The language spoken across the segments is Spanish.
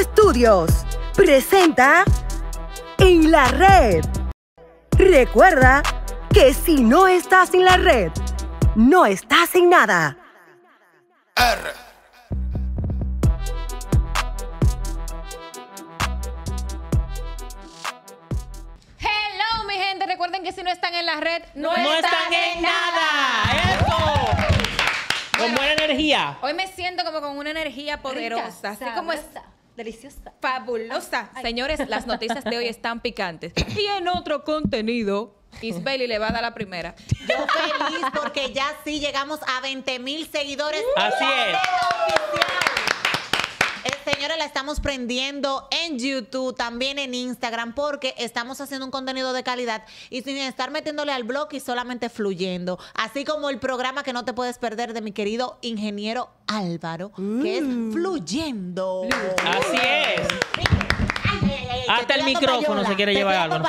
Estudios presenta En la Red. Recuerda que si no estás en la red, no estás en nada. Hello, mi gente. recuerden que si no están en la red, no, están, en nada. Con buena energía. Hoy me siento como con una energía poderosa. así como esta Deliciosa. Fabulosa. Señores, las noticias de hoy están picantes. Y en otro contenido, Isbeli le va a dar la primera. Yo feliz porque ya sí llegamos a 20 mil seguidores. Así es. Señores, la estamos prendiendo en YouTube, también en Instagram, porque estamos haciendo un contenido de calidad y sin estar metiéndole al blog y solamente fluyendo. Así como el programa que no te puedes perder de mi querido ingeniero Álvaro, que es mm. Fluyendo. Así es. Hasta el micrófono se quiere llevar algo.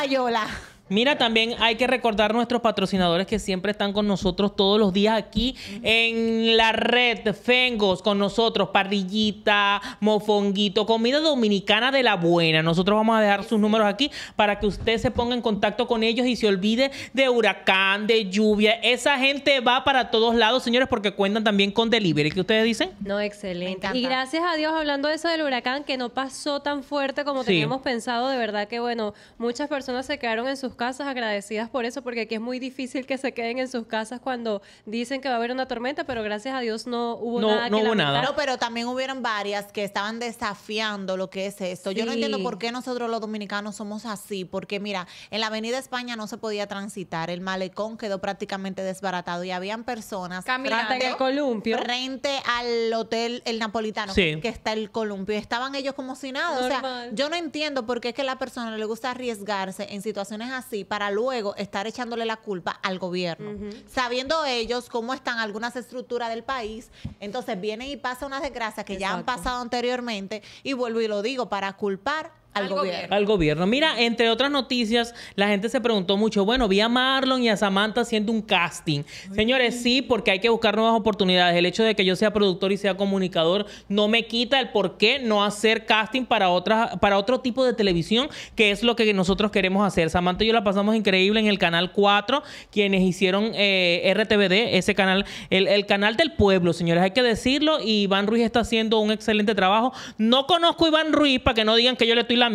Mira, también hay que recordar nuestros patrocinadores que siempre están con nosotros todos los días aquí en la red Fengos, con nosotros, parrillita, mofonguito, comida dominicana de la buena. Nosotros vamos a dejar sus números aquí para que usted se ponga en contacto con ellos y se olvide de huracán, de lluvia. Esa gente va para todos lados, señores, porque cuentan también con delivery. ¿Qué ustedes dicen? No, excelente. Y gracias a Dios, hablando de eso del huracán, que no pasó tan fuerte como teníamos pensado, de verdad que bueno, muchas personas se quedaron en sus casas agradecidas por eso, porque aquí es muy difícil que se queden en sus casas cuando dicen que va a haber una tormenta, pero gracias a Dios no hubo nada. No hubo pero también hubieron varias que estaban desafiando lo que es esto. Yo no entiendo por qué nosotros los dominicanos somos así, porque mira, en la Avenida España no se podía transitar, el malecón quedó prácticamente desbaratado y habían personas caminando frente, columpio frente al hotel el napolitano que está el columpio, estaban ellos como si nada, o sea, yo no entiendo por qué es que a la persona le gusta arriesgarse en situaciones así así para luego estar echándole la culpa al gobierno. Sabiendo ellos cómo están algunas estructuras del país, entonces vienen y pasa unas desgracias que ya han pasado anteriormente y vuelvo y lo digo, para culpar al, gobierno. al, gobierno. Mira, entre otras noticias, la gente se preguntó mucho, bueno, vi a Marlon y a Samantha haciendo un casting. Señores, sí, porque hay que buscar nuevas oportunidades. El hecho de que yo sea productor y sea comunicador no me quita el por qué no hacer casting para, otras, para otro tipo de televisión, que es lo que nosotros queremos hacer. Samantha y yo la pasamos increíble en el Canal 4, quienes hicieron eh, RTVD, ese canal, el, el canal del pueblo, señores, hay que decirlo, y Iván Ruiz está haciendo un excelente trabajo. No conozco a Iván Ruiz, para que no digan que yo le estoy la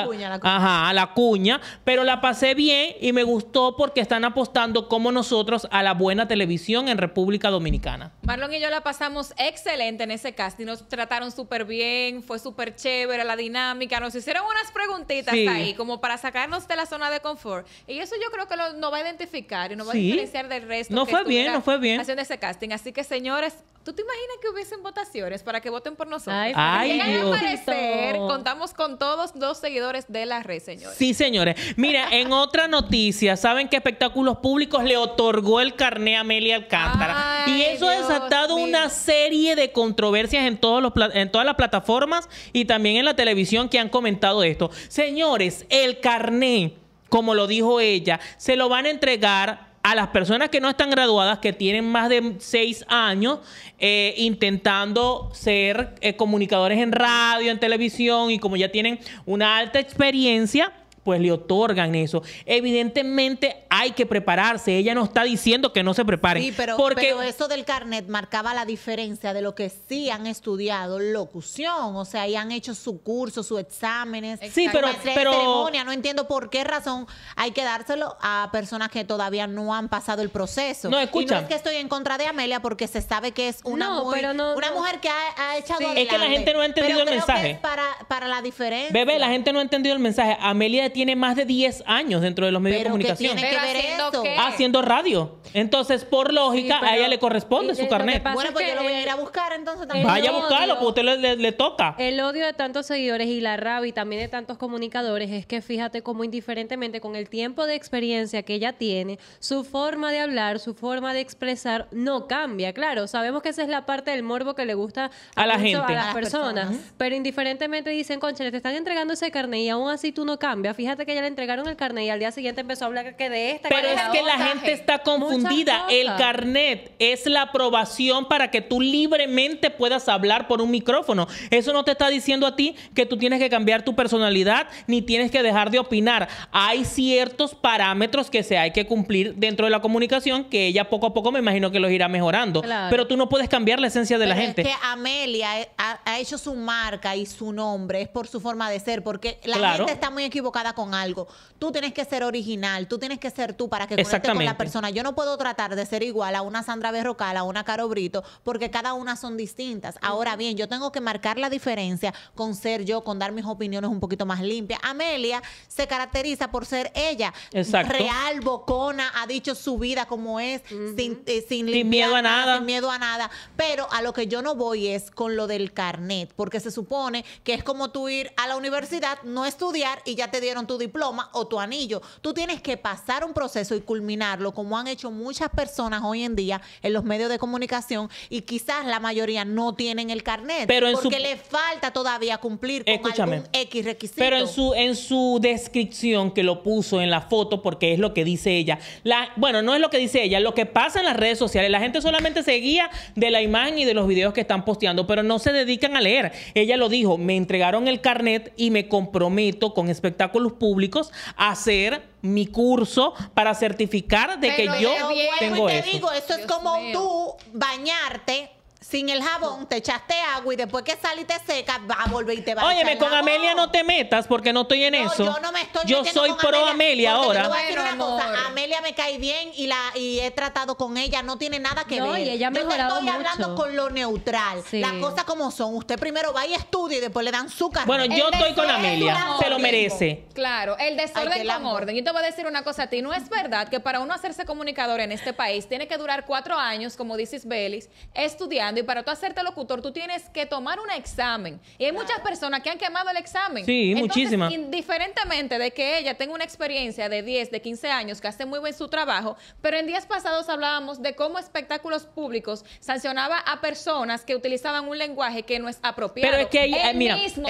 ah, cuña, la cuña. Ajá, a la cuña. Pero la pasé bien y me gustó porque están apostando como nosotros a la buena televisión en República Dominicana. Marlon y yo la pasamos excelente en ese casting. Nos trataron súper bien, fue súper chévere la dinámica. Nos hicieron unas preguntitas ahí, como para sacarnos de la zona de confort. Y eso yo creo que nos va a identificar y nos va a diferenciar del resto. No fue bien, no fue bien. Haciendo ese casting. Así que, señores, ¿Tú te imaginas que hubiesen votaciones para que voten por nosotros? Ay, Ay Dios. A aparecer, contamos con todo dos seguidores de la red, señores. Sí, señores. Mira, en otra noticia, ¿saben qué espectáculos públicos le otorgó el carné a Amelia Alcántara? y eso ha desatado una serie de controversias en, todos los en todas las plataformas y también en la televisión que han comentado esto. Señores, el carné, como lo dijo ella, se lo van a entregar a las personas que no están graduadas, que tienen más de seis años eh, intentando ser eh, comunicadores en radio, en televisión y como ya tienen una alta experiencia, pues le otorgan eso. Evidentemente hay que prepararse. Ella no está diciendo que no se prepare. pero, porque... eso del carnet marcaba la diferencia de lo que sí han estudiado locución, o sea, y han hecho su curso, sus exámenes. Sí, pero, pero... Ceremonia. No entiendo por qué razón hay que dárselo a personas que todavía no han pasado el proceso. No, escucha. Y no es que estoy en contra de Amelia porque se sabe que es una, una mujer que ha, ha echado Es que la gente no ha entendido el mensaje. para para la diferencia. Bebé, la gente no ha entendido el mensaje. Amelia tiene más de 10 años dentro de los medios de comunicación. tiene que ver Haciendo radio. Entonces, por lógica, a ella le corresponde su carnet. Bueno, pues yo lo voy a ir a buscar entonces también. Vaya a buscarlo, porque usted le, toca. El odio de tantos seguidores y la rabia también de tantos comunicadores es que fíjate cómo indiferentemente con el tiempo de experiencia que ella tiene, su forma de hablar, su forma de expresar no cambia. Claro, sabemos que esa es la parte del morbo que le gusta a, la gente, a las, personas, pero indiferentemente dicen, conchale, te están entregando ese carnet y aún así tú no cambias. Fíjate que ya le entregaron el carnet y al día siguiente empezó a hablar que de esta. Pero es que la gente está confundida. El carnet es la aprobación para que tú libremente puedas hablar por un micrófono. Eso no te está diciendo a ti que tú tienes que cambiar tu personalidad ni tienes que dejar de opinar. Hay ciertos parámetros que se hay que cumplir dentro de la comunicación que ella poco a poco me imagino que los irá mejorando. Pero tú no puedes cambiar la esencia de la gente. Es que Amelia ha hecho su marca y su nombre es por su forma de ser, porque la gente está muy equivocada con algo. Tú tienes que ser original, tú tienes que ser tú para que conecte con la persona. Yo no puedo tratar de ser igual a una Sandra Berrocal, a una Caro Brito, porque cada una son distintas. Ahora bien, yo tengo que marcar la diferencia con ser yo, con dar mis opiniones un poquito más limpias. Amelia se caracteriza por ser ella, Exacto. real, bocona, ha dicho su vida como es, sin, eh, miedo a nada. Sin miedo a nada. Pero a lo que yo no voy es con lo del carnet, porque se supone que es como tú ir a la universidad, no estudiar y ya te dieron tu diploma o tu anillo. Tú tienes que pasar un proceso y culminarlo, como han hecho muchas personas hoy en día en los medios de comunicación y quizás la mayoría no tienen el carnet porque le falta todavía cumplir con algún X requisito. Pero en su en su descripción que lo puso en la foto porque es lo que dice ella. La, bueno, no es lo que dice ella, lo que pasa en las redes sociales, la gente solamente se guía de la imagen y de los videos que están posteando, pero no se dedican a leer. Ella lo dijo, me entregaron el carnet y me comprometo con espectáculos públicos a hacer mi curso para certificar de que yo tengo te Digo, eso es como tú bañarte sin el jabón, te echaste agua y después que saliste y te seca, va a volver y te va a echar con Amelia no te metas porque no estoy en eso. Yo no me estoy Yo soy pro Amelia, ahora. Te voy a decir una cosa. Amelia me cae bien y la y he tratado con ella, no tiene nada que no, ver. Y ella me yo te estoy hablando con lo neutral, las cosas como son. Usted primero va y estudia y después le dan su carrera. Bueno, yo estoy con Amelia, se lo merece. Claro, el desorden Ay, con orden. Y te voy a decir una cosa a ti, no es verdad que para uno hacerse comunicador en este país tiene que durar cuatro años, como dices Belis, estudiando y para tú hacerte locutor tú tienes que tomar un examen. Y hay muchas personas que han quemado el examen. Sí, muchísimas. Indiferentemente de que ella tenga una experiencia de 10, de 15 años, que hace muy bien su trabajo, pero en días pasados hablábamos de cómo espectáculos públicos sancionaba a personas que utilizaban un lenguaje que no es apropiado. Pero es que ella, mira, es que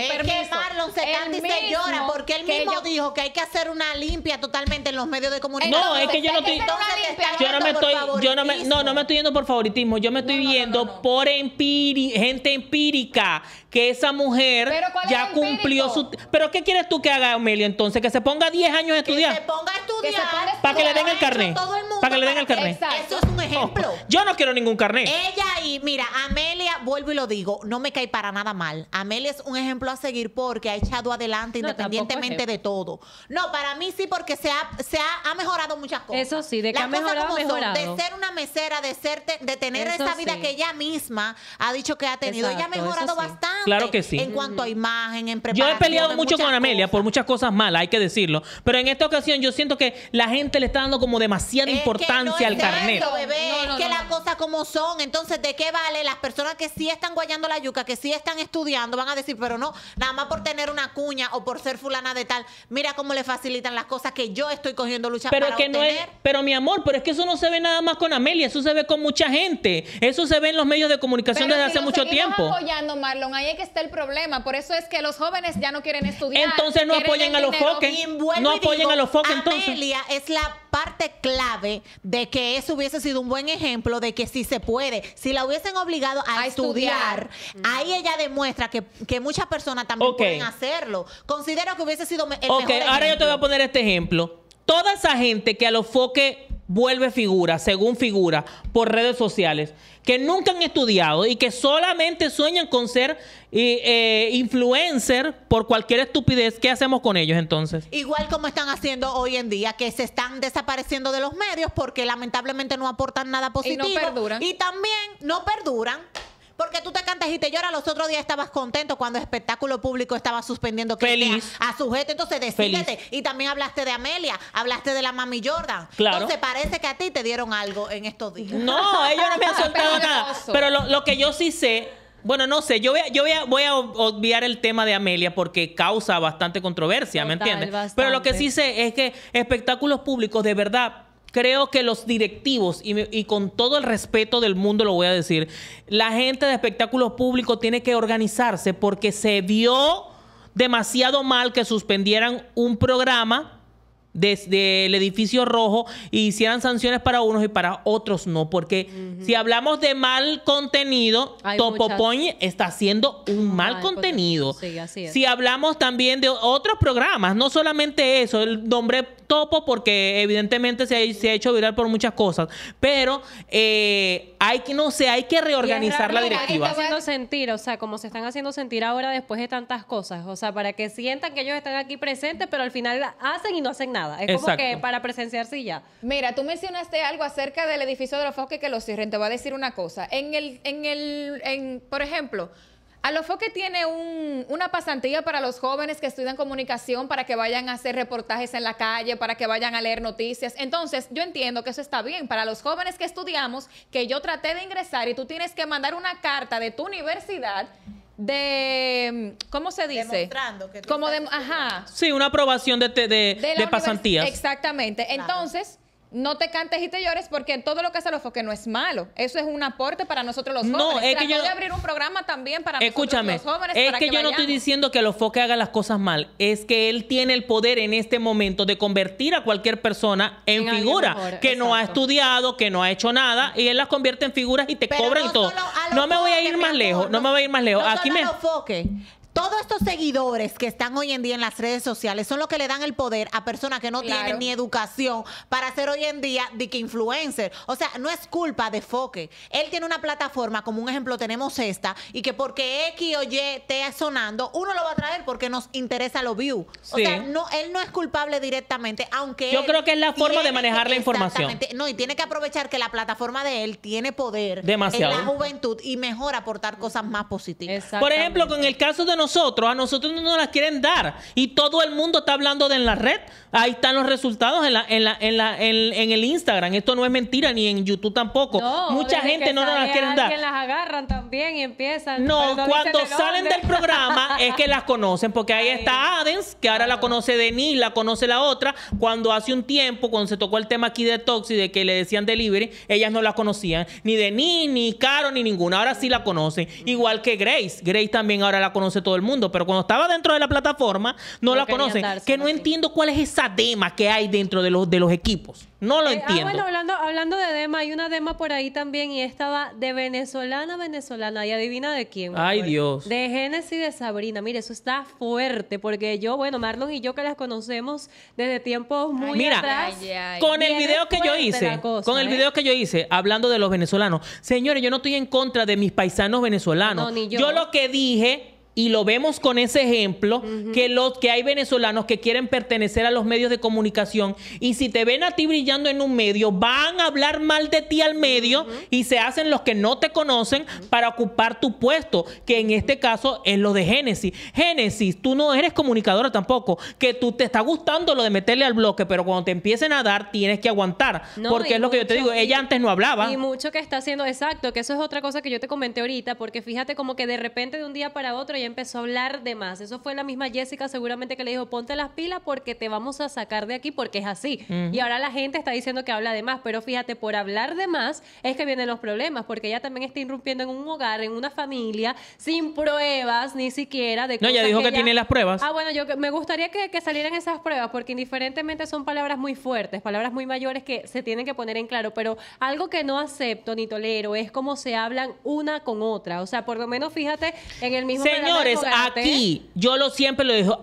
Marlon se canta y se llora porque él mismo dijo que hay que hacer una limpia totalmente en los medios de comunicación. No, es que yo no estoy, yo no me estoy, yo no me, estoy yendo por favoritismo, yo me estoy viendo por gente empírica que esa mujer ya cumplió su... ¿Pero qué quieres tú que haga, Emilio, entonces? ¿Que se ponga 10 años a estudiar? Que se ponga a estudiar. Para que le den el carnet. Todo el para que le den el carnet. Eso es un ejemplo. Oh, yo no quiero ningún carnet. Ella y, mira, Amelia, vuelvo y lo digo, no me cae para nada mal. Amelia es un ejemplo a seguir porque ha echado adelante independientemente de todo. No, para mí sí, porque se ha, se ha, mejorado muchas cosas. Eso sí, de que ha mejorado, mejorado. de ser una mesera, de, serte, de tener esa vida que ella misma ha dicho que ha tenido. ella ha mejorado bastante. En cuanto a imagen, en preparación. Yo he peleado mucho con Amelia por muchas cosas malas, hay que decirlo. Pero en esta ocasión yo siento que la gente le está dando como demasiada importancia importancia al no carnet. que las cosas como son. Entonces, ¿de qué vale? Las personas que sí están guayando la yuca, que sí están estudiando, van a decir, pero no, nada más por tener una cuña o por ser fulana de tal. Mira cómo le facilitan las cosas que yo estoy cogiendo lucha pero para que No es, pero mi amor, pero es que eso no se ve nada más con Amelia, eso se ve con mucha gente. Eso se ve en los medios de comunicación desde hace mucho tiempo. apoyando, Marlon, ahí es que está el problema. Por eso es que los jóvenes ya no quieren estudiar. Entonces no apoyen a los foques. No apoyen a los foques entonces. Amelia es la parte clave de que eso hubiese sido un buen ejemplo de que sí se puede. Si la hubiesen obligado a, estudiar, ahí ella demuestra que, muchas personas también pueden hacerlo. Considero que hubiese sido el mejor ahora yo te voy a poner este ejemplo. Toda esa gente que a los foques vuelve figura, según figura, por redes sociales, que nunca han estudiado y que solamente sueñan con ser eh, influencer por cualquier estupidez, ¿qué hacemos con ellos entonces? Igual como están haciendo hoy en día, que se están desapareciendo de los medios porque lamentablemente no aportan nada positivo. no perduran. Y también no perduran. Porque tú te cantas y te lloras. Los otros días estabas contento cuando el espectáculo público estaba suspendiendo Feliz. Este a su gente. Entonces, decídete. Y también hablaste de Amelia, hablaste de la mami Jordan. Claro. Entonces, parece que a ti te dieron algo en estos días. No, ellos no me han soltado nada. Pero lo, que yo sí sé bueno, no sé, yo voy a, voy a, obviar el tema de Amelia porque causa bastante controversia, ¿me entiendes? Pero lo que sí sé es que espectáculos públicos de verdad creo que los directivos, y, con todo el respeto del mundo lo voy a decir, la gente de espectáculos públicos tiene que organizarse porque se vio demasiado mal que suspendieran un programa desde el edificio rojo y hicieran sanciones para unos y para otros no, porque si hablamos de mal contenido, Topo Pony está haciendo un mal contenido. Si hablamos también de otros programas, no solamente eso, el nombre Topo porque evidentemente se ha, se ha hecho viral por muchas cosas, pero eh, hay que, no sé, hay que reorganizar la directiva. haciendo sentir, o sea, como se están haciendo sentir ahora después de tantas cosas, o sea, para que sientan que ellos están aquí presentes, pero al final hacen y no hacen nada. Es como que para presenciar ya. Mira, tú mencionaste algo acerca del edificio de los foques que lo cierren. Te voy a decir una cosa. En el, en el, en, por ejemplo, a los tiene un, una pasantía para los jóvenes que estudian comunicación, para que vayan a hacer reportajes en la calle, para que vayan a leer noticias. Entonces, yo entiendo que eso está bien. Para los jóvenes que estudiamos, que yo traté de ingresar y tú tienes que mandar una carta de tu universidad de mm, ¿cómo se dice? Demostrando Como de, ajá. Sí, una aprobación de, de, pasantías. Exactamente. Entonces, no te cantes y te llores porque todo lo que hace los foques no es malo. Eso es un aporte para nosotros los jóvenes. No, es que yo... de abrir un programa también para Escúchame, los Es que, yo no estoy diciendo que los foques hagan las cosas mal. Es que él tiene el poder en este momento de convertir a cualquier persona en, figura que no ha estudiado, que no ha hecho nada y él las convierte en figuras y te cobra cobran y todo. No me voy a ir más lejos. No, me voy a ir más lejos. Aquí me todos estos seguidores que están hoy en día en las redes sociales son los que le dan el poder a personas que no tienen ni educación para ser hoy en día de que influencer. O sea, no es culpa de Foque. Él tiene una plataforma, como un ejemplo tenemos esta, y que porque X o Y esté sonando, uno lo va a traer porque nos interesa los view. O sea, no, él no es culpable directamente, aunque... Yo creo que es la forma de manejar la información. No, y tiene que aprovechar que la plataforma de él tiene poder Demasiado. en la juventud y mejor aportar cosas más positivas. Por ejemplo, con el caso de nosotros, a nosotros no nos las quieren dar. Y todo el mundo está hablando de en la red. Ahí están los resultados en, la, en, el Instagram. Esto no es mentira, ni en YouTube tampoco. Mucha gente no nos las quieren dar. las agarran también y empiezan. No, pues, cuando salen del programa es que las conocen, porque ahí, está Adens, que ahora la conoce Denis, la conoce la otra. Cuando hace un tiempo, cuando se tocó el tema aquí de Toxi, de que le decían delivery, ellas no las conocían. Ni Denis, ni Caro, ni ninguna. Ahora sí la conocen. Igual que Grace. Grace también ahora la conoce todo todo el mundo, pero cuando estaba dentro de la plataforma no, la conocen. Que no entiendo cuál es esa dema que hay dentro de los, de los equipos. No lo eh, ah, entiendo. hablando, hablando de dema, hay una dema por ahí también y estaba de venezolana venezolana. Y adivina de quién. Ay, Dios. De Génesis de Sabrina. Mire, eso está fuerte porque yo, bueno, Marlon y yo que las conocemos desde tiempos muy Mira, con el video que yo hice, con el video ¿eh? que yo hice, hablando de los venezolanos. Señores, yo no estoy en contra de mis paisanos venezolanos. yo lo que dije y lo vemos con ese ejemplo, que, los, que hay venezolanos que quieren pertenecer a los medios de comunicación y si te ven a ti brillando en un medio, van a hablar mal de ti al medio y se hacen los que no te conocen para ocupar tu puesto, que en este caso es lo de Génesis. Génesis, tú no eres comunicadora tampoco, que tú te está gustando lo de meterle al bloque, pero cuando te empiecen a dar tienes que aguantar, porque es lo que yo te digo, ella antes no hablaba. Y mucho que está haciendo, exacto, que eso es otra cosa que yo te comenté ahorita, porque fíjate como que de repente de un día para otro empezó a hablar de más. Eso fue la misma Jessica seguramente que le dijo, ponte las pilas porque te vamos a sacar de aquí porque es así. Y ahora la gente está diciendo que habla de más, pero fíjate, por hablar de más es que vienen los problemas, porque ella también está irrumpiendo en un hogar, en una familia, sin pruebas ni siquiera de... No, ya dijo que, tiene las pruebas. Ah, bueno, yo me gustaría que, salieran esas pruebas, porque indiferentemente son palabras muy fuertes, palabras muy mayores que se tienen que poner en claro, pero algo que no acepto ni tolero es cómo se hablan una con otra. O sea, por lo menos fíjate en el mismo señores, aquí, yo lo siempre lo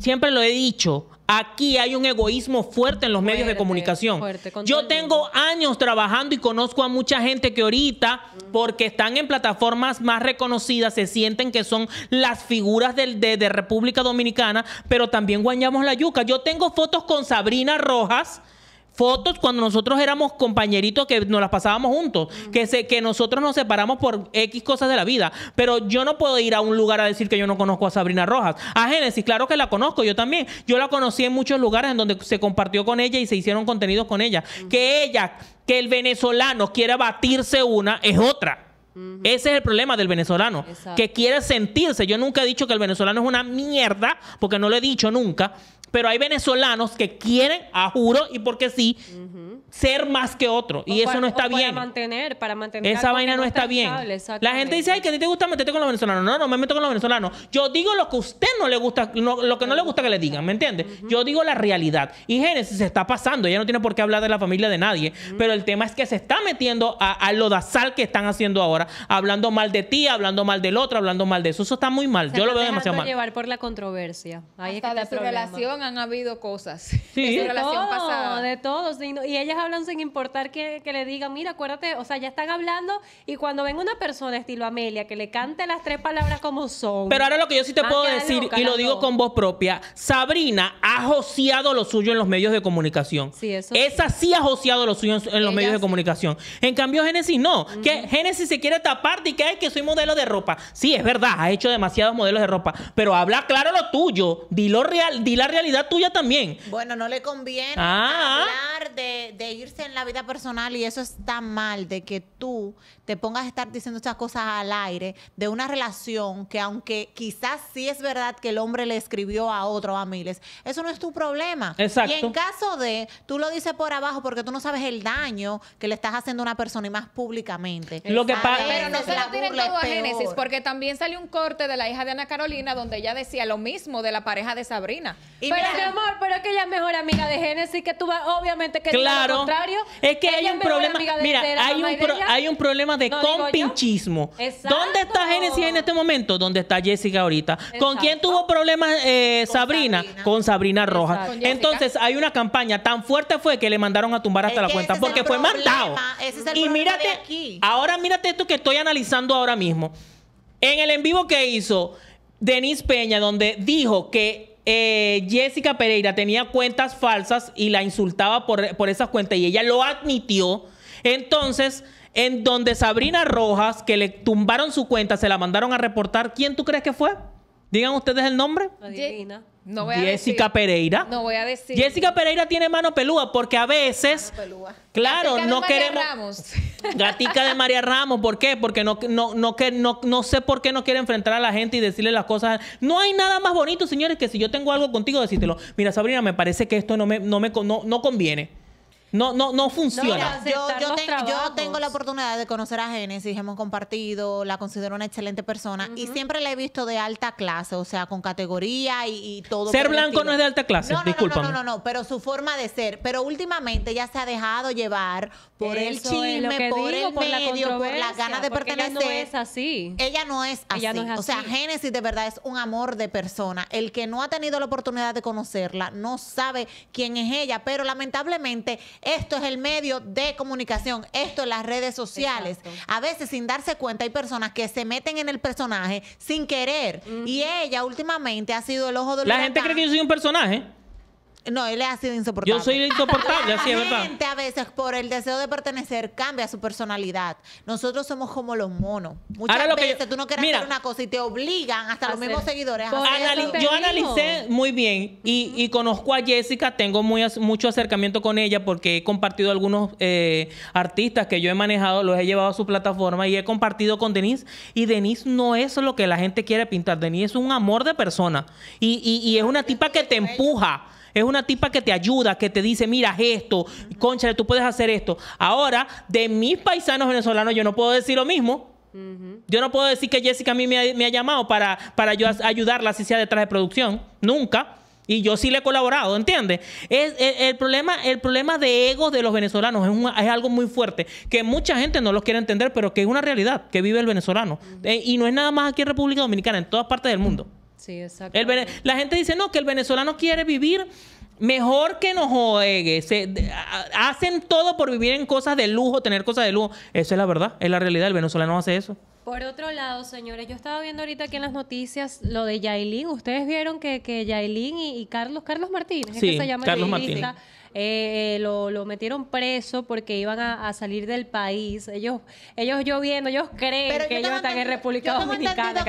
siempre lo he dicho, aquí hay un egoísmo fuerte en los medios de comunicación. yo tengo años trabajando y conozco a mucha gente que ahorita, porque están en plataformas más reconocidas, se sienten que son las figuras del, de, de República Dominicana, pero también guañamos la yuca. Yo tengo fotos con Sabrina Rojas fotos cuando nosotros éramos compañeritos que nos las pasábamos juntos, que, se, que nosotros nos separamos por X cosas de la vida. Pero yo no puedo ir a un lugar a decir que yo no conozco a Sabrina Rojas. A Génesis, claro que la conozco, yo también. Yo la conocí en muchos lugares en donde se compartió con ella y se hicieron contenidos con ella. Que ella, que el venezolano quiera batirse una, es otra. Ese es el problema del venezolano, que quiere sentirse. Yo nunca he dicho que el venezolano es una mierda, porque no lo he dicho nunca, pero hay venezolanos que quieren, a juro y porque sí, ser más que otro. Y eso no está bien. Para mantener, para mantener. Esa vaina no, está, bien. La gente dice, ay, que a ti te gusta meterte con los venezolanos. No, no me meto con los venezolanos. Yo digo lo que a usted no le gusta, lo que no le gusta que le digan, ¿me entiendes? Yo digo la realidad. Y Génesis se está pasando. Ella no tiene por qué hablar de la familia de nadie. Pero el tema es que se está metiendo a, a lo dazal que están haciendo ahora, hablando mal de ti, hablando mal del otro, hablando mal de eso. Eso está muy mal. Yo lo veo demasiado mal. llevar por la controversia. Ahí Hasta de su relación han habido cosas. De su relación pasada. De todos. Y ellas hablan sin importar que, le digan, mira, acuérdate, o sea, ya están hablando y cuando ven una persona estilo Amelia que le cante las tres palabras como son. Pero ahora lo que yo sí te puedo decir, y lo digo con voz propia, Sabrina ha joseado lo suyo en los medios de comunicación. Sí, eso Esa sí, ha joseado lo suyo en, los medios de comunicación. En cambio, Génesis no. Que Génesis se quiere tapar y que hay que soy modelo de ropa. Sí, es verdad, ha hecho demasiados modelos de ropa. Pero habla claro lo tuyo. Di lo real, di la realidad tuya también. Bueno, no le conviene ah. hablar de irse en la vida personal y eso está mal, de que tú te pongas a estar diciendo estas cosas al aire, de una relación que aunque quizás sí es verdad que el hombre le escribió a otro, a miles, eso no es tu problema. Exacto. Y en caso de, tú lo dices por abajo porque tú no sabes el daño que le estás haciendo a una persona y más públicamente. Lo que pasa Pero no se lo tienen todo a Génesis, porque también salió un corte de la hija de Ana Carolina donde ella decía lo mismo de la pareja de Sabrina. pero mira, amor, pero que ella es mejor amiga de Génesis que tú vas, obviamente que... Claro es que hay un problema. Mira, hay un, problema de compinchismo. ¿Dónde está Genesis en este momento? ¿Dónde está Jessica ahorita? ¿Con quién tuvo problemas eh, Sabrina? Con Sabrina Rojas. Entonces, hay una campaña tan fuerte fue que le mandaron a tumbar hasta la cuenta porque fue matado y mírate, ahora mírate esto que estoy analizando ahora mismo. En el en vivo que hizo Denise Peña, donde dijo que eh, Jessica Pereira tenía cuentas falsas y la insultaba por, por esas cuentas y ella lo admitió. Entonces, en donde Sabrina Rojas, que le tumbaron su cuenta, se la mandaron a reportar, ¿quién tú crees que fue? Digan ustedes el nombre. No Jessica Pereira. No voy a decir. Jessica Pereira tiene mano pelúa porque a veces. Claro, Gatica no de María queremos. Ramos. Gatica de María Ramos. ¿Por qué? Porque no, no, no, no, no sé por qué no quiere enfrentar a la gente y decirle las cosas. No hay nada más bonito, señores, que si yo tengo algo contigo, decírtelo. Mira, Sabrina, me parece que esto no me, no me no conviene. No, no, no funciona. yo, tengo la oportunidad de conocer a Genesis, hemos compartido, la considero una excelente persona y siempre la he visto de alta clase, o sea, con categoría y, todo. Ser blanco no es de alta clase, no, disculpa. No, no, no, pero su forma de ser. Pero últimamente ya se ha dejado llevar por el chisme, por el por la por las ganas de pertenecer. Ella no es así. Ella no es así. O sea, Génesis de verdad es un amor de persona. El que no ha tenido la oportunidad de conocerla no sabe quién es ella, pero lamentablemente esto es el medio de comunicación, esto es las redes sociales. A veces sin darse cuenta hay personas que se meten en el personaje sin querer. Y ella últimamente ha sido el ojo de La gente cree que yo soy un personaje. No, él ha sido insoportable. Yo soy insoportable, así es verdad. La gente a veces por el deseo de pertenecer cambia su personalidad. Nosotros somos como los monos. Muchas veces tú no quieres hacer una cosa y te obligan hasta los mismos seguidores. A anali yo analicé muy bien y, conozco a Jessica, tengo muy, mucho acercamiento con ella porque he compartido algunos eh, artistas que yo he manejado, los he llevado a su plataforma y he compartido con Denise. Y Denise no es lo que la gente quiere pintar. Denise es un amor de persona y es una tipa que te empuja. Es una tipa que te ayuda, que te dice, mira, esto, concha, tú puedes hacer esto. Ahora, de mis paisanos venezolanos, yo no puedo decir lo mismo. Yo no puedo decir que Jessica a mí me ha, llamado para, para yo ayudarla, si sea detrás de producción. Nunca. Y yo sí le he colaborado, ¿entiendes? Es, e, el, problema, el problema de ego de los venezolanos es, algo muy fuerte, que mucha gente no lo quiere entender, pero que es una realidad que vive el venezolano. Eh, y no es nada más aquí en República Dominicana, en todas partes del mundo. La gente dice, no, que el venezolano quiere vivir mejor que nos juegue. Se, hacen todo por vivir en cosas de lujo, tener cosas de lujo. Eso es la verdad, es la realidad. El venezolano hace eso. Por otro lado, señores, yo estaba viendo ahorita aquí en las noticias lo de Yailin. Ustedes vieron que, que Yailin y, Carlos, Carlos Martínez, se llama Carlos eh, eh lo, metieron preso porque iban a, salir del país. Ellos, ellos lloviendo, ellos creen que ellos están en República Dominicana,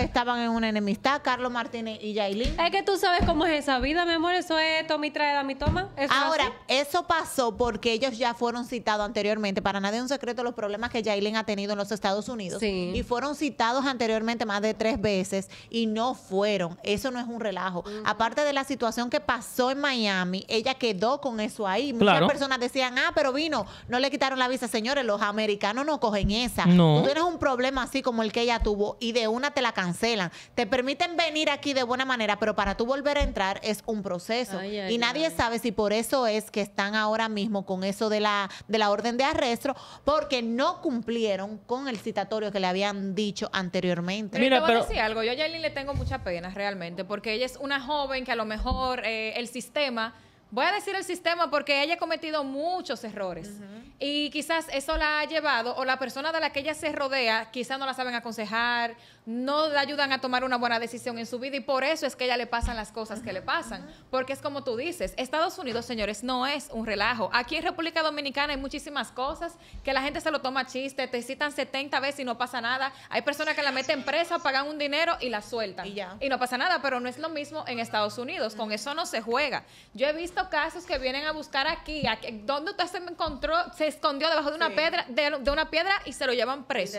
estaban en una enemistad, Carlos Martínez y Yailin. Es que tú sabes cómo es esa vida, mi amor, eso es Tommy trae a mi toma. Ahora, eso pasó porque ellos ya fueron citados anteriormente, para nadie es un secreto los problemas que Yailin ha tenido en los Estados Unidos. Y fueron citados anteriormente más de tres veces y no fueron. Eso no es un relajo. Aparte de la situación que pasó en Miami, ella quedó con eso ahí. Muchas personas decían, ah, pero vino, no le quitaron la visa. Señores, los americanos no cogen esa. Tú tienes un problema así como el que ella tuvo y de una te la cancelan. Te permiten venir aquí de buena manera, pero para tú volver a entrar es un proceso. y nadie sabe si por eso es que están ahora mismo con eso de la, de la orden de arresto, porque no cumplieron con el citatorio que le habían dicho anteriormente. Mira, pero... a decir algo. Yo a Yailin le tengo mucha pena realmente, porque ella es una joven que a lo mejor eh, el sistema voy a decir el sistema porque ella ha cometido muchos errores y quizás eso la ha llevado o la persona de la que ella se rodea quizás no la saben aconsejar, no la ayudan a tomar una buena decisión en su vida y por eso es que ella le pasan las cosas que le pasan, porque es como tú dices, Estados Unidos, señores, no es un relajo. Aquí en República Dominicana hay muchísimas cosas que la gente se lo toma chiste, te citan 70 veces y no pasa nada. Hay personas que la meten presa, pagan un dinero y la sueltan y, ya. y no pasa nada, pero no es lo mismo en Estados Unidos, con eso no se juega. Yo he visto casos que vienen a buscar aquí, donde usted se encontró, se escondió debajo de una piedra, de, una piedra y se lo llevan preso.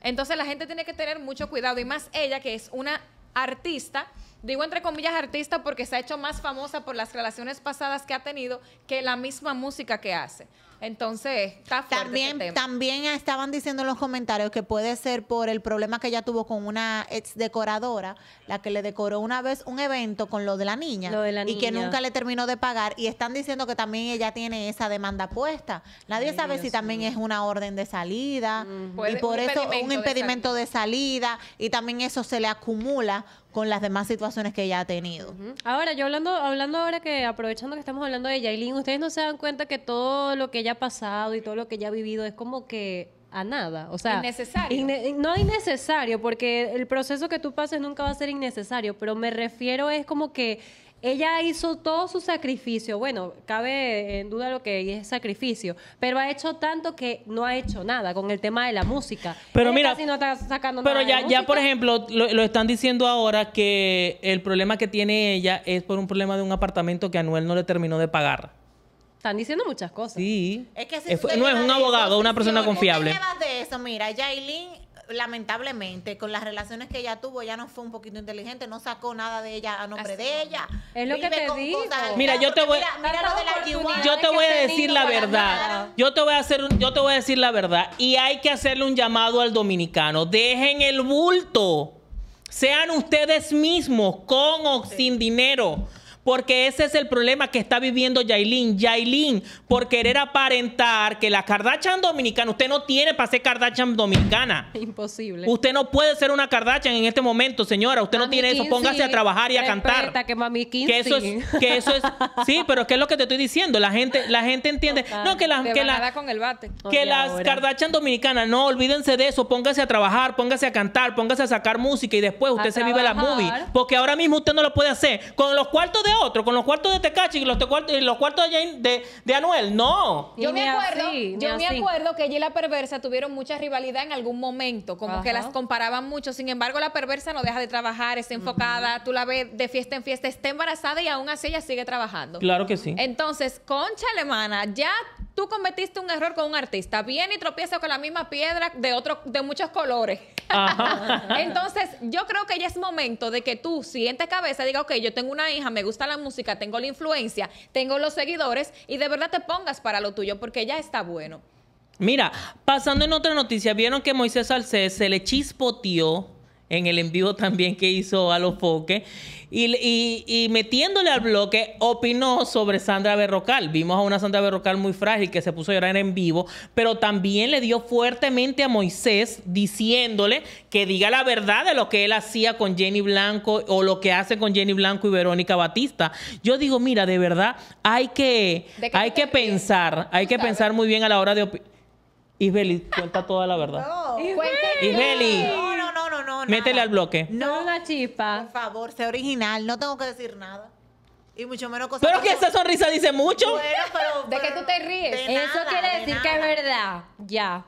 Entonces la gente tiene que tener mucho cuidado y más ella que es una artista. Digo entre comillas artista porque se ha hecho más famosa por las relaciones pasadas que ha tenido que la misma música que hace. Entonces, está también, también estaban diciendo en los comentarios que puede ser por el problema que ella tuvo con una ex decoradora, la que le decoró una vez un evento con lo de la niña y que nunca le terminó de pagar. Y están diciendo que también ella tiene esa demanda puesta. Nadie sabe si también es una orden de salida y por eso un impedimento de salida y también eso se le acumula con las demás situaciones que ella ha tenido. Ahora, yo hablando, hablando ahora que aprovechando que estamos hablando de Yailin, ustedes no se dan cuenta que todo lo que ella ha pasado y todo lo que ella ha vivido es como que a nada. O sea, innecesario. no innecesario, porque el proceso que tú pases nunca va a ser innecesario, pero me refiero es como que ella hizo todo su sacrificio, bueno, cabe en duda lo que es sacrificio, pero ha hecho tanto que no ha hecho nada con el tema de la música. Pero mira, no pero ya, ya por ejemplo, lo, están diciendo ahora que el problema que tiene ella es por un problema de un apartamento que Anuel no le terminó de pagar. Están diciendo muchas cosas. Sí. que no es un abogado, una persona confiable. ¿Qué de eso? Mira, Yailin lamentablemente, con las relaciones que ella tuvo, ya no fue un poquito inteligente, no sacó nada de ella a nombre de ella. Es lo que te digo. Mira, yo te voy, mira, yo te voy a decir la verdad. Yo te voy a hacer, yo te voy a decir la verdad. Y hay que hacerle un llamado al dominicano. Dejen el bulto. Sean ustedes mismos, con o sin dinero porque ese es el problema que está viviendo Yailin. Yailin, por querer aparentar que la Kardashian dominicana, usted no tiene para ser Kardashian dominicana. Imposible. Usted no puede ser una Kardashian en este momento, señora. Usted no tiene eso. Póngase a trabajar y a cantar. Que, mami que eso es, que eso es, sí, pero es que es lo que te estoy diciendo. La gente, la gente entiende. no, que las, que la, con el bate. Que las Kardashian dominicanas, no, olvídense de eso. Póngase a trabajar, póngase a cantar, póngase a sacar música y después usted se vive la movie. Porque ahora mismo usted no lo puede hacer. Con los cuartos de otro, con los cuartos de Tecachi y los, los, cuartos de, Jane, de, Anuel. No. Yo me acuerdo, yo me acuerdo que ella y la perversa tuvieron mucha rivalidad en algún momento, como que las comparaban mucho. Sin embargo, la perversa no deja de trabajar, está enfocada, tú la ves de fiesta en fiesta, está embarazada y aún así ella sigue trabajando. Claro que sí. Entonces, concha alemana, ya tú cometiste un error con un artista, viene y tropieza con la misma piedra de de muchos colores. Entonces, yo creo que ya es momento de que tú, sientes cabeza, diga, ok, yo tengo una hija, me gusta la música, tengo la influencia, tengo los seguidores y de verdad te pongas para lo tuyo porque ya está bueno. Mira, pasando en otra noticia, vieron que Moisés Salcés se le chispoteó en el en vivo también que hizo a los foques. Y, metiéndole al bloque, opinó sobre Sandra Berrocal. Vimos a una Sandra Berrocal muy frágil que se puso a llorar en vivo, pero también le dio fuertemente a Moisés diciéndole que diga la verdad de lo que él hacía con Jenny Blanco o lo que hace con Jenny Blanco y Verónica Batista. Yo digo, mira, de verdad hay que, hay que pensar, hay que pensar muy bien a la hora de opinar. Isbeli, cuenta toda la verdad. Isbeli. Métele al bloque. No, una chispa. Por favor, sé original. No tengo que decir nada. Y mucho menos cosas. Pero que esa sonrisa dice mucho. Bueno, pero, ¿De que tú te ríes? Eso quiere decir que es verdad. Ya.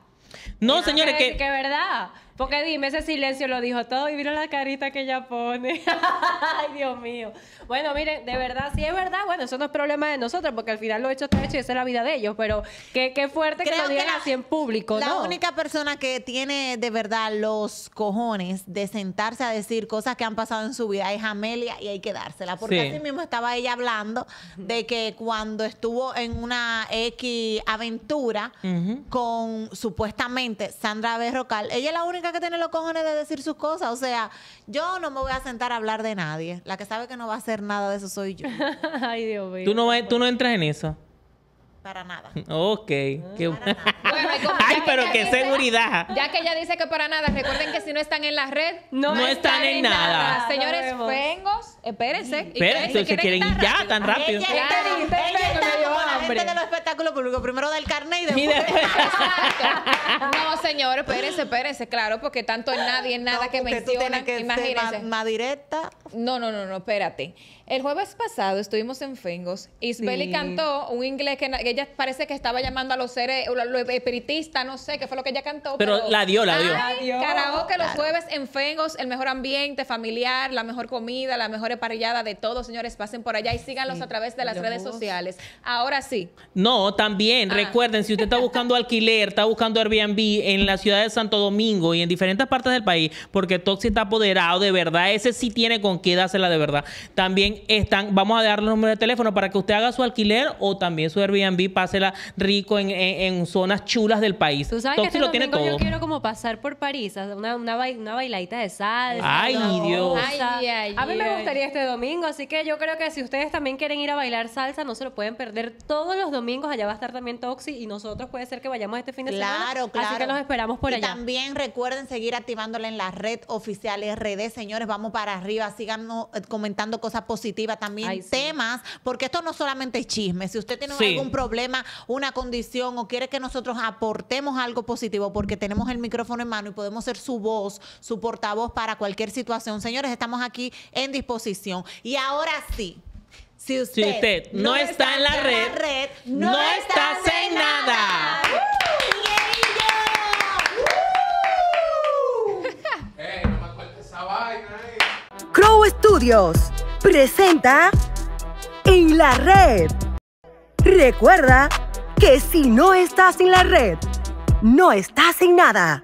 No, señores, que. Que es verdad. Porque dime, ese silencio lo dijo todo y mira la carita que ella pone. Ay, Dios mío. Bueno, miren, de verdad, si es verdad, bueno, eso no es problema de nosotros, porque al final lo hecho está hecho y esa es la vida de ellos. Pero qué, fuerte que lo digan así en público, La única persona que tiene de verdad los cojones de sentarse a decir cosas que han pasado en su vida es Amelia y hay que dársela. Porque así mismo estaba ella hablando de que cuando estuvo en una X aventura con supuestamente Sandra Rocal ella es la única que tener los cojones de decir sus cosas. O sea, yo no me voy a sentar a hablar de nadie. La que sabe que no va a hacer nada de eso soy yo. Ay, Dios mío. ¿Tú no, tú no entras en eso? Para nada. Ok. Ay, pero qué seguridad. Ya que ella dice que para nada, recuerden que si no están en la red, no, están, en nada. Señores, vengos espérense. Espérense, se quieren, ir ya tan rápido de los espectáculos públicos, primero del carnet y después. no, señor, espérense, espérense, claro, porque tanto en nadie, en nada que menciona, que Más, directa. No, no, no, no, espérate. El jueves pasado estuvimos en Fengos. Isbeli cantó un inglés que ella parece que estaba llamando a los seres, los espiritistas, no sé qué fue lo que ella cantó. Pero, la dio, la dio. Ay, karaoke los jueves en Fengos, el mejor ambiente familiar, la mejor comida, la mejor parrillada de todos, señores. Pasen por allá y síganlos a través de las redes sociales. Ahora sí, no, también, ah. recuerden, si usted está buscando alquiler, está buscando Airbnb en la ciudad de Santo Domingo y en diferentes partes del país, porque Toxi está apoderado de verdad, ese sí tiene con qué dársela de verdad. También están, vamos a dar los números de teléfono para que usted haga su alquiler o también su Airbnb, pásela rico en, zonas chulas del país. Tú sabes que lo tiene todo. Yo quiero como pasar por París, una, una, una bailadita de salsa. Ay, Dios. a mí me gustaría este domingo, así que yo creo que si ustedes también quieren ir a bailar salsa, no se lo pueden perder todo los domingos allá va a estar también Toxi y nosotros puede ser que vayamos este fin de semana. Claro, claro. Así que los esperamos por y También recuerden seguir activándole en la red oficiales, RD, señores, vamos para arriba, sigan eh, comentando cosas positivas también, temas, porque esto no solamente es chisme, si usted tiene algún problema, una condición o quiere que nosotros aportemos algo positivo porque tenemos el micrófono en mano y podemos ser su voz, su portavoz para cualquier situación, señores, estamos aquí en disposición. Y ahora sí, si usted, no, está, en la, red, no, estás, en nada. Crow Studios presenta En la Red. Recuerda que si no estás en la red, no estás en nada.